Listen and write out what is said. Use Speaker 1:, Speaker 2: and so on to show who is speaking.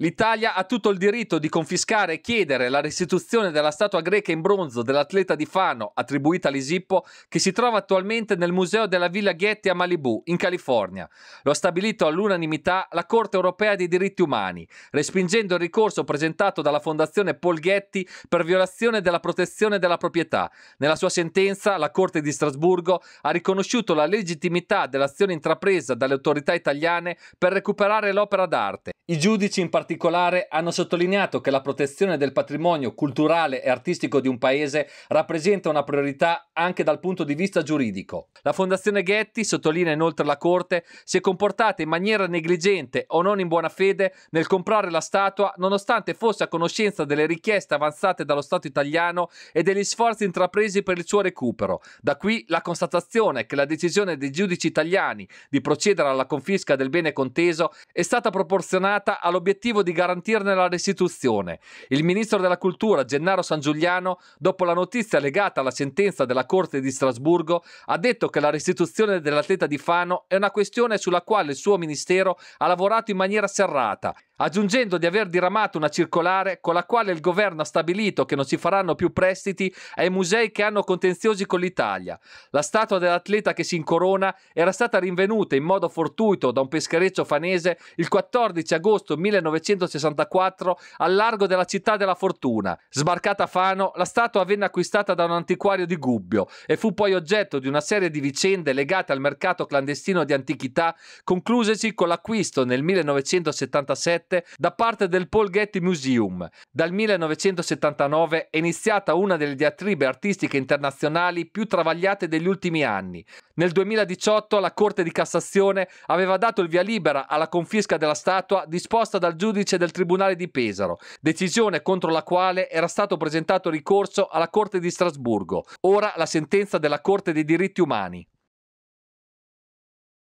Speaker 1: L'Italia ha tutto il diritto di confiscare e chiedere la restituzione della statua greca in bronzo dell'atleta di Fano, attribuita a Lisippo, che si trova attualmente nel Museo della Villa Ghetti a Malibu, in California. Lo ha stabilito all'unanimità la Corte europea dei diritti umani, respingendo il ricorso presentato dalla Fondazione Paul Ghetti per violazione della protezione della proprietà. Nella sua sentenza, la Corte di Strasburgo ha riconosciuto la legittimità dell'azione intrapresa dalle autorità italiane per recuperare l'opera d'arte. I giudici in particolare particolare hanno sottolineato che la protezione del patrimonio culturale e artistico di un paese rappresenta una priorità anche dal punto di vista giuridico. La Fondazione Ghetti, sottolinea inoltre la Corte, si è comportata in maniera negligente o non in buona fede nel comprare la statua nonostante fosse a conoscenza delle richieste avanzate dallo Stato italiano e degli sforzi intrapresi per il suo recupero. Da qui la constatazione che la decisione dei giudici italiani di procedere alla confisca del bene conteso è stata proporzionata all'obiettivo l'obiettivo di garantirne la restituzione. Il ministro della Cultura, Gennaro San Giuliano, dopo la notizia legata alla sentenza della Corte di Strasburgo, ha detto che la restituzione dell'atleta di Fano è una questione sulla quale il suo ministero ha lavorato in maniera serrata, aggiungendo di aver diramato una circolare con la quale il governo ha stabilito che non si faranno più prestiti ai musei che hanno contenziosi con l'Italia. La statua dell'atleta che si incorona era stata rinvenuta in modo fortuito da un peschereccio fanese il 14 agosto 1900 1964 al largo della città della Fortuna. Sbarcata a Fano, la statua venne acquistata da un antiquario di Gubbio e fu poi oggetto di una serie di vicende legate al mercato clandestino di antichità, conclusesi con l'acquisto nel 1977 da parte del Paul Getty Museum. Dal 1979 è iniziata una delle diatribe artistiche internazionali più travagliate degli ultimi anni. Nel 2018 la Corte di Cassazione aveva dato il via libera alla confisca della statua disposta dal giudice giudice del Tribunale di Pesaro, decisione contro la quale era stato presentato ricorso alla Corte di Strasburgo, ora la sentenza della Corte dei diritti umani.